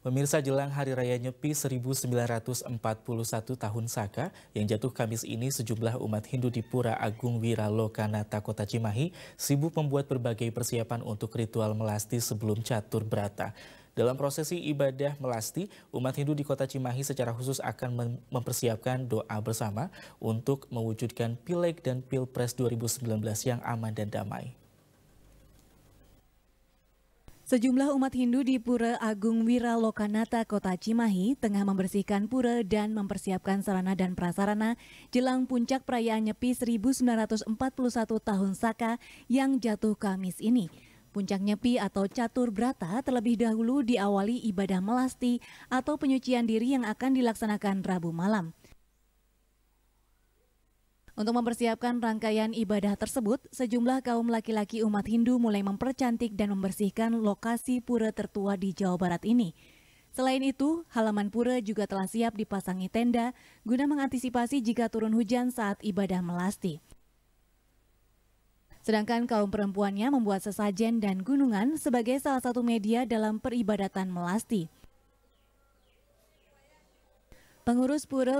Pemirsa jelang Hari Raya Nyepi 1941 tahun Saka yang jatuh Kamis ini sejumlah umat Hindu di Pura Agung Wiralokanata Kota Cimahi sibuk membuat berbagai persiapan untuk ritual melasti sebelum catur berata. Dalam prosesi ibadah melasti, umat Hindu di Kota Cimahi secara khusus akan mempersiapkan doa bersama untuk mewujudkan Pileg dan Pilpres 2019 yang aman dan damai. Sejumlah umat Hindu di Pura Agung Wira Lokanata Kota Cimahi, tengah membersihkan pura dan mempersiapkan sarana dan prasarana jelang puncak perayaan Nyepi 1941 tahun Saka yang jatuh Kamis ini. Puncak Nyepi atau Catur Brata terlebih dahulu diawali ibadah melasti atau penyucian diri yang akan dilaksanakan Rabu malam. Untuk mempersiapkan rangkaian ibadah tersebut, sejumlah kaum laki-laki umat Hindu mulai mempercantik dan membersihkan lokasi pura tertua di Jawa Barat ini. Selain itu, halaman pura juga telah siap dipasangi tenda guna mengantisipasi jika turun hujan saat ibadah melasti. Sedangkan kaum perempuannya membuat sesajen dan gunungan sebagai salah satu media dalam peribadatan melasti. Pengurus Pura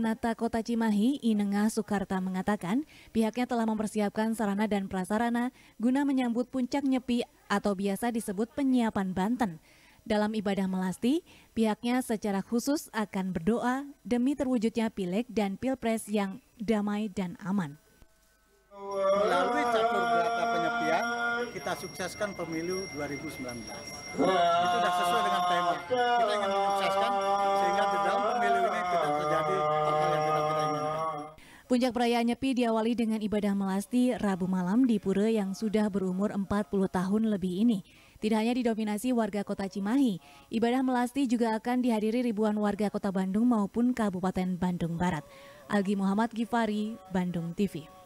Nata Kota Cimahi, Inengah Sukarta mengatakan pihaknya telah mempersiapkan sarana dan prasarana guna menyambut puncak nyepi atau biasa disebut penyiapan Banten. Dalam ibadah melasti, pihaknya secara khusus akan berdoa demi terwujudnya pileg dan pilpres yang damai dan aman. Melalui catur berata penyepian, kita sukseskan pemilu 2019. Itu Puncak perayaan Nyepi diawali dengan ibadah melasti Rabu malam di Pura yang sudah berumur 40 tahun lebih ini. Tidak hanya didominasi warga kota Cimahi, ibadah melasti juga akan dihadiri ribuan warga kota Bandung maupun Kabupaten Bandung Barat. Algi Muhammad Gifari, Bandung TV.